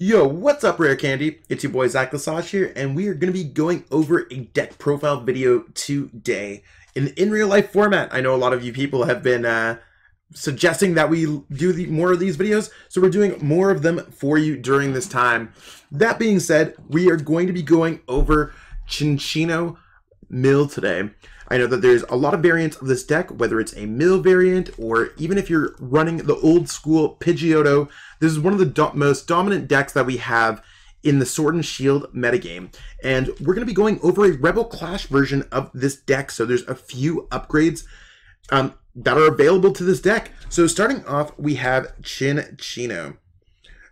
Yo, what's up Rare Candy? It's your boy Zach Lasage here, and we are going to be going over a deck profile video today in in real life format. I know a lot of you people have been uh, suggesting that we do the, more of these videos, so we're doing more of them for you during this time. That being said, we are going to be going over Chinchino Mill today. I know that there's a lot of variants of this deck, whether it's a mill variant or even if you're running the old school Pidgeotto, this is one of the do most dominant decks that we have in the Sword and Shield metagame. And we're going to be going over a Rebel Clash version of this deck, so there's a few upgrades um, that are available to this deck. So starting off, we have Chin Chino.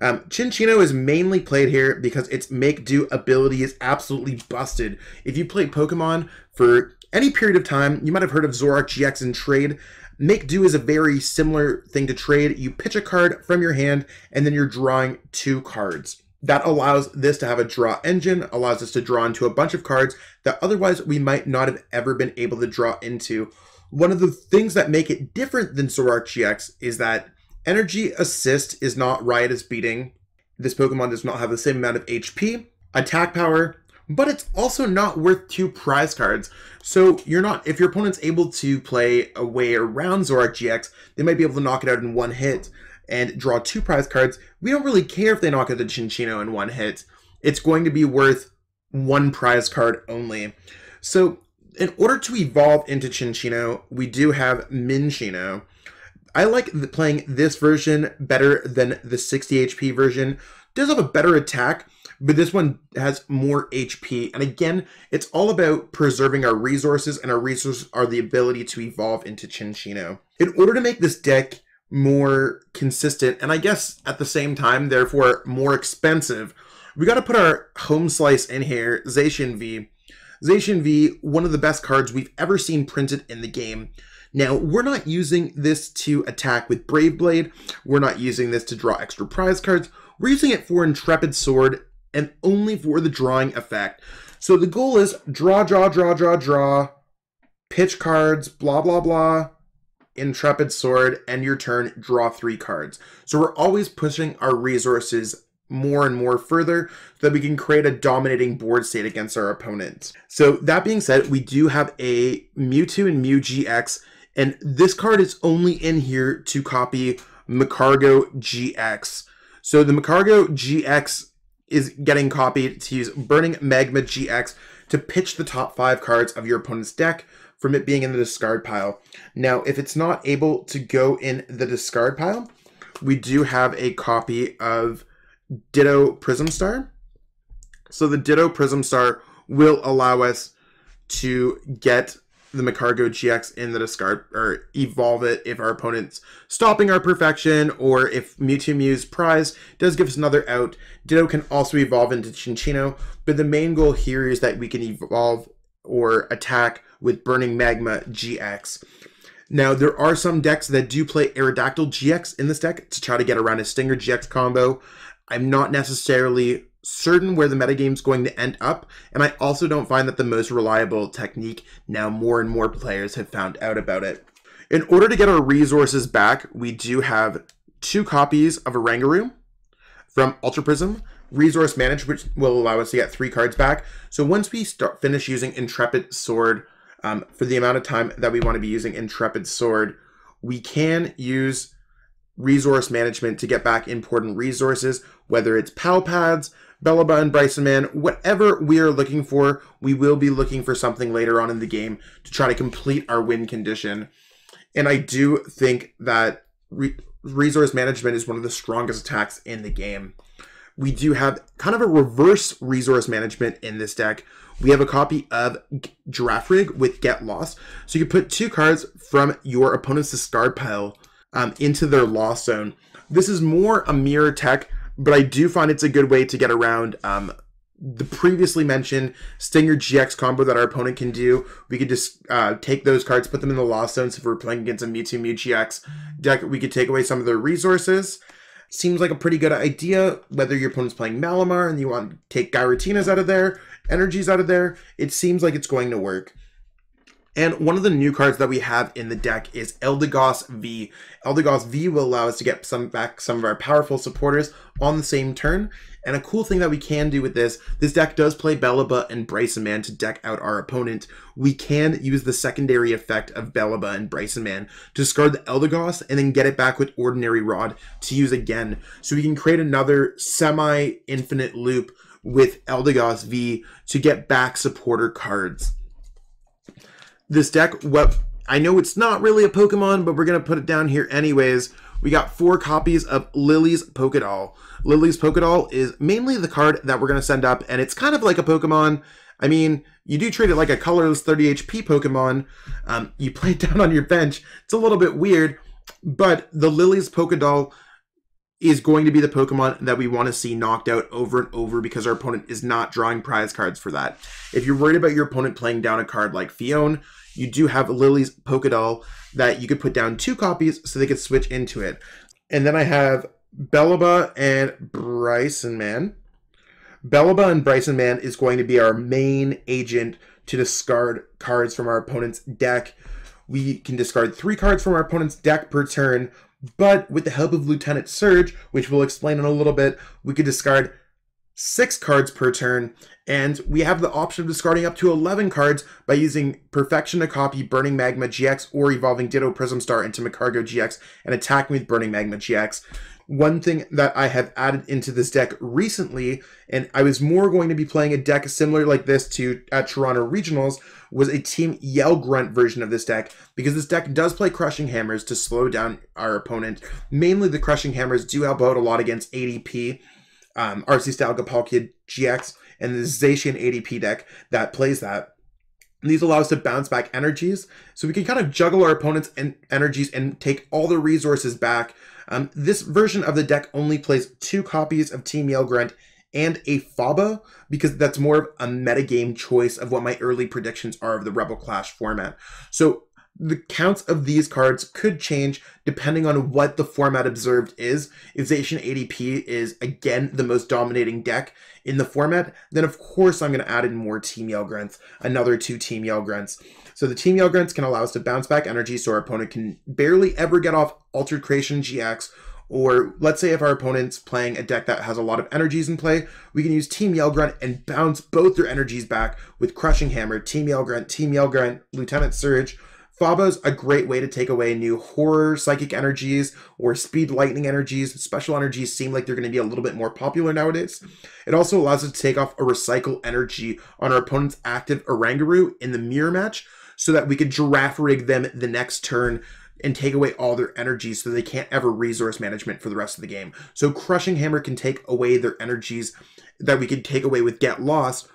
Um, Chinchino is mainly played here because its make do ability is absolutely busted. If you play Pokemon for any period of time. You might have heard of Zorak GX in trade. Make do is a very similar thing to trade. You pitch a card from your hand, and then you're drawing two cards. That allows this to have a draw engine, allows us to draw into a bunch of cards that otherwise we might not have ever been able to draw into. One of the things that make it different than Zorak GX is that energy assist is not riotous beating. This Pokemon does not have the same amount of HP. Attack power but it's also not worth two prize cards. So you're not, if your opponent's able to play a way around Zorak GX, they might be able to knock it out in one hit and draw two prize cards. We don't really care if they knock out the Chinchino in one hit. It's going to be worth one prize card only. So in order to evolve into Chinchino, we do have Minchino. I like playing this version better than the 60 HP version. It does have a better attack, but this one has more HP. And again, it's all about preserving our resources, and our resources are the ability to evolve into Chinchino. In order to make this deck more consistent, and I guess at the same time, therefore more expensive, we got to put our home slice in here, Zacian V. Zacian V, one of the best cards we've ever seen printed in the game. Now, we're not using this to attack with Brave Blade. We're not using this to draw extra prize cards. We're using it for Intrepid Sword and only for the drawing effect. So the goal is draw, draw, draw, draw, draw, pitch cards, blah, blah, blah, intrepid sword, end your turn, draw three cards. So we're always pushing our resources more and more further so that we can create a dominating board state against our opponent. So that being said, we do have a Mewtwo and Mew GX, and this card is only in here to copy Macargo GX. So the Macargo GX is getting copied to use Burning Magma GX to pitch the top five cards of your opponent's deck from it being in the discard pile. Now, if it's not able to go in the discard pile, we do have a copy of Ditto Prism Star. So the Ditto Prism Star will allow us to get the Macargo GX in the discard or evolve it if our opponent's stopping our perfection or if Mewtwo Mew's prize does give us another out. Ditto can also evolve into Chinchino, but the main goal here is that we can evolve or attack with Burning Magma GX. Now, there are some decks that do play Aerodactyl GX in this deck to try to get around a Stinger GX combo. I'm not necessarily certain where the metagame is going to end up, and I also don't find that the most reliable technique now more and more players have found out about it. In order to get our resources back, we do have two copies of a Rangaroo from Ultra Prism, Resource Manage, which will allow us to get three cards back. So once we start finish using Intrepid Sword, um, for the amount of time that we want to be using Intrepid Sword, we can use resource management to get back important resources, whether it's PAL pads, Bella and Bryson Man, whatever we are looking for, we will be looking for something later on in the game to try to complete our win condition. And I do think that re resource management is one of the strongest attacks in the game. We do have kind of a reverse resource management in this deck. We have a copy of Giraffe Rig with Get Lost. So you put two cards from your opponent's discard pile um, into their loss zone. This is more a mirror tech but I do find it's a good way to get around um, the previously mentioned Stinger GX combo that our opponent can do. We could just uh, take those cards, put them in the Lost Zone. So if we're playing against a Mewtwo Mew GX deck, we could take away some of their resources. Seems like a pretty good idea, whether your opponent's playing Malamar and you want to take Gyratinas out of there, Energies out of there. It seems like it's going to work. And one of the new cards that we have in the deck is Eldegoss V. Eldegoss V will allow us to get some back some of our powerful supporters on the same turn. And a cool thing that we can do with this, this deck does play Belaba and Man to deck out our opponent. We can use the secondary effect of Belaba and Man to discard the Eldegoss and then get it back with Ordinary Rod to use again. So we can create another semi-infinite loop with Eldegoss V to get back supporter cards this deck, what I know it's not really a Pokemon, but we're going to put it down here anyways. We got four copies of Lily's Pokedoll. Lily's Pokedoll is mainly the card that we're going to send up, and it's kind of like a Pokemon. I mean, you do treat it like a colorless 30 HP Pokemon. Um, you play it down on your bench. It's a little bit weird, but the Lily's Pokedoll is going to be the Pokemon that we want to see knocked out over and over because our opponent is not drawing prize cards for that. If you're worried about your opponent playing down a card like Fion, you do have Lily's Pokedoll that you could put down two copies so they could switch into it. And then I have Bellaba and Bryson Man. Bellaba and Bryson Man is going to be our main agent to discard cards from our opponent's deck. We can discard three cards from our opponent's deck per turn but with the help of Lieutenant Surge, which we'll explain in a little bit, we could discard six cards per turn, and we have the option of discarding up to 11 cards by using Perfection to copy Burning Magma GX or evolving Ditto Prism Star into Macargo GX and attacking with Burning Magma GX. One thing that I have added into this deck recently, and I was more going to be playing a deck similar like this to at Toronto Regionals, was a Team Yell Grunt version of this deck, because this deck does play Crushing Hammers to slow down our opponent. Mainly the Crushing Hammers do help out a lot against ADP, um, RC Style Gapalkia GX and the Zacian ADP deck that plays that. And these allow us to bounce back energies, so we can kind of juggle our opponent's en energies and take all the resources back. Um, this version of the deck only plays two copies of Team Yell Grunt and a Faba, because that's more of a metagame choice of what my early predictions are of the Rebel Clash format. So the counts of these cards could change depending on what the format observed is. If Zacian ADP is, again, the most dominating deck in the format, then of course I'm going to add in more Team Yell Grunts, another two Team Yell Grunts. So the Team Yell Grunts can allow us to bounce back energy so our opponent can barely ever get off Altered Creation GX, or let's say if our opponent's playing a deck that has a lot of energies in play, we can use Team Yell Grunt and bounce both their energies back with Crushing Hammer, Team Yell Grunt, Team Yell Grunt, Lieutenant Surge, Fabo's a great way to take away new horror psychic energies or speed lightning energies. Special energies seem like they're going to be a little bit more popular nowadays. It also allows us to take off a recycle energy on our opponent's active Oranguru in the mirror match so that we can giraffe rig them the next turn and take away all their energies so they can't ever resource management for the rest of the game. So Crushing Hammer can take away their energies that we can take away with Get Lost,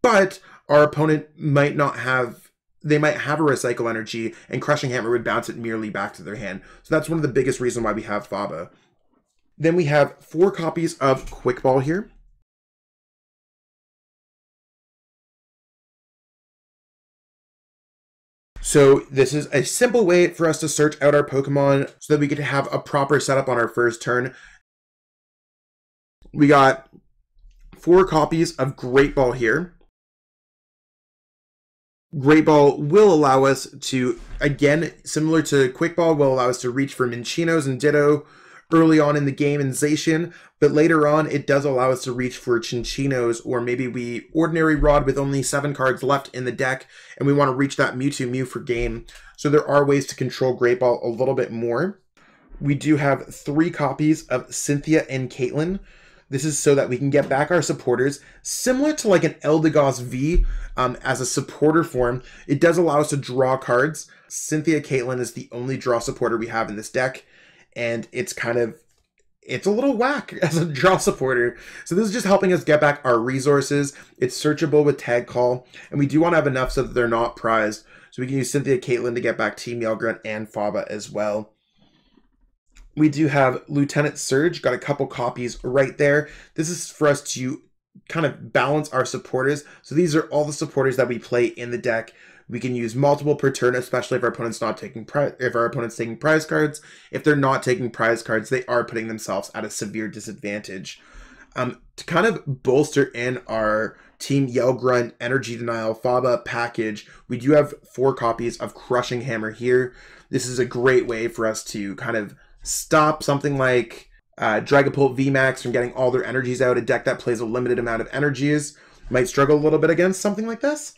but our opponent might not have they might have a recycle energy and crushing hammer would bounce it merely back to their hand. So that's one of the biggest reason why we have Faba. Then we have four copies of Quick Ball here. So this is a simple way for us to search out our Pokemon so that we get to have a proper setup on our first turn. We got four copies of Great Ball here. Great Ball will allow us to, again, similar to Quick Ball, will allow us to reach for Minchinos and Ditto early on in the game in Zacian, but later on it does allow us to reach for Chinchinos, or maybe we Ordinary Rod with only 7 cards left in the deck, and we want to reach that Mewtwo Mew for game. So there are ways to control Great Ball a little bit more. We do have three copies of Cynthia and Caitlyn. This is so that we can get back our supporters, similar to like an Eldegoss V um, as a supporter form. It does allow us to draw cards. Cynthia Caitlin is the only draw supporter we have in this deck, and it's kind of it's a little whack as a draw supporter. So this is just helping us get back our resources. It's searchable with tag call, and we do want to have enough so that they're not prized. So we can use Cynthia Caitlin to get back Team Yelgren and Faba as well we do have Lieutenant Surge, got a couple copies right there. This is for us to kind of balance our supporters. So these are all the supporters that we play in the deck. We can use multiple per turn, especially if our opponent's not taking if our opponent's taking prize cards. If they're not taking prize cards, they are putting themselves at a severe disadvantage. Um, to kind of bolster in our Team Yell Grunt Energy Denial Faba package, we do have four copies of Crushing Hammer here. This is a great way for us to kind of stop something like uh, Dragapult VMAX from getting all their energies out. A deck that plays a limited amount of energies might struggle a little bit against something like this.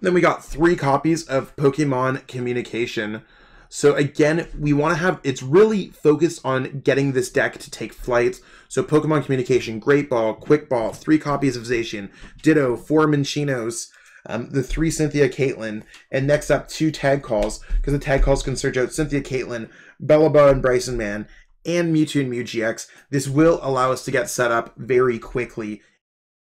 Then we got three copies of Pokemon Communication. So again, we want to have, it's really focused on getting this deck to take flight. So Pokemon Communication, Great Ball, Quick Ball, three copies of Zacian, Ditto, four Minchinos, um, the three Cynthia Caitlin, and next up two tag calls because the tag calls can search out Cynthia Caitlin, Bellabo and Bryson Man, and Mewtwo and Mew GX. This will allow us to get set up very quickly.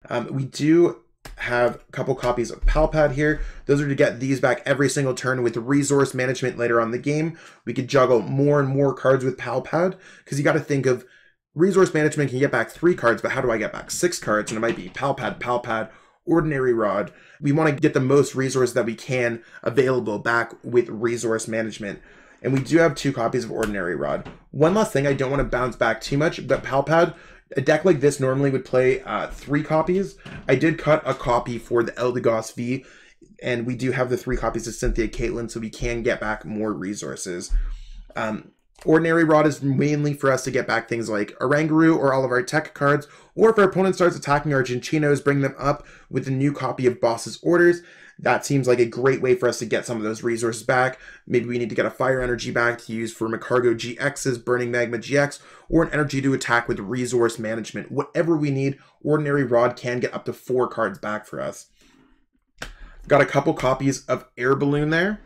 Um, we do have a couple copies of Palpad here. Those are to get these back every single turn with resource management later on the game. We could juggle more and more cards with Palpad because you got to think of resource management can get back three cards, but how do I get back six cards? And it might be Palpad, Palpad, ordinary rod, we want to get the most resource that we can available back with resource management. And we do have two copies of Ordinary Rod. One last thing, I don't want to bounce back too much, but Palpad, a deck like this normally would play uh, three copies. I did cut a copy for the Eldegoss V, and we do have the three copies of Cynthia Caitlin, so we can get back more resources. Um, Ordinary Rod is mainly for us to get back things like Oranguru or all of our tech cards, or if our opponent starts attacking our ginchinos, bring them up with a new copy of Boss's Orders. That seems like a great way for us to get some of those resources back. Maybe we need to get a Fire Energy back to use for Macargo GX's Burning Magma GX, or an Energy to attack with Resource Management. Whatever we need, Ordinary Rod can get up to four cards back for us. Got a couple copies of Air Balloon there.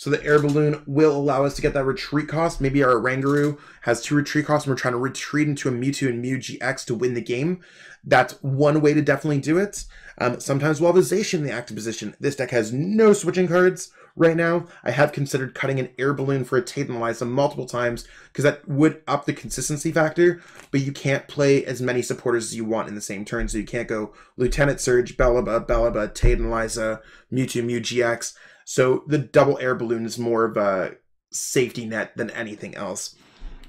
So the air balloon will allow us to get that retreat cost. Maybe our Ranguru has two retreat costs and we're trying to retreat into a Mewtwo and Mew GX to win the game. That's one way to definitely do it. Um, sometimes we'll have a Zacian in the active position. This deck has no switching cards right now. I have considered cutting an air balloon for a Tate and Eliza multiple times because that would up the consistency factor, but you can't play as many supporters as you want in the same turn, so you can't go Lieutenant Surge, Bellaba, Bellaba, Tate and Eliza, Mewtwo, Mew GX. So the double air balloon is more of a safety net than anything else.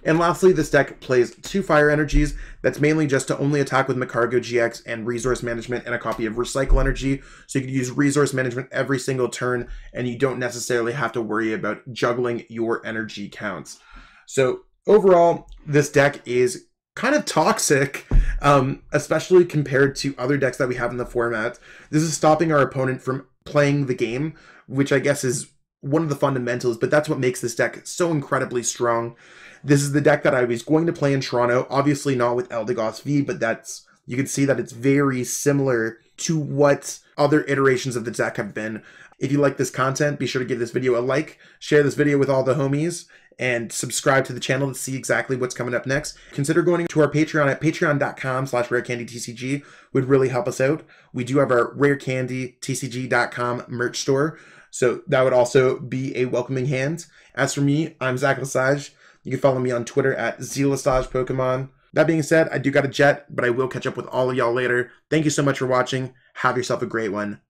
And lastly, this deck plays two fire energies. That's mainly just to only attack with Macargo GX and Resource Management and a copy of Recycle Energy. So you can use Resource Management every single turn, and you don't necessarily have to worry about juggling your energy counts. So overall, this deck is kind of toxic, um, especially compared to other decks that we have in the format. This is stopping our opponent from playing the game which I guess is one of the fundamentals, but that's what makes this deck so incredibly strong. This is the deck that I was going to play in Toronto, obviously not with Eldegoss V, but that's you can see that it's very similar to what other iterations of the deck have been. If you like this content, be sure to give this video a like, share this video with all the homies, and subscribe to the channel to see exactly what's coming up next. Consider going to our Patreon at patreon.com slash rarecandytcg would really help us out. We do have our rarecandytcg.com merch store. So that would also be a welcoming hand. As for me, I'm Zach Lesage. You can follow me on Twitter at zlasage That being said, I do got a jet, but I will catch up with all of y'all later. Thank you so much for watching. Have yourself a great one.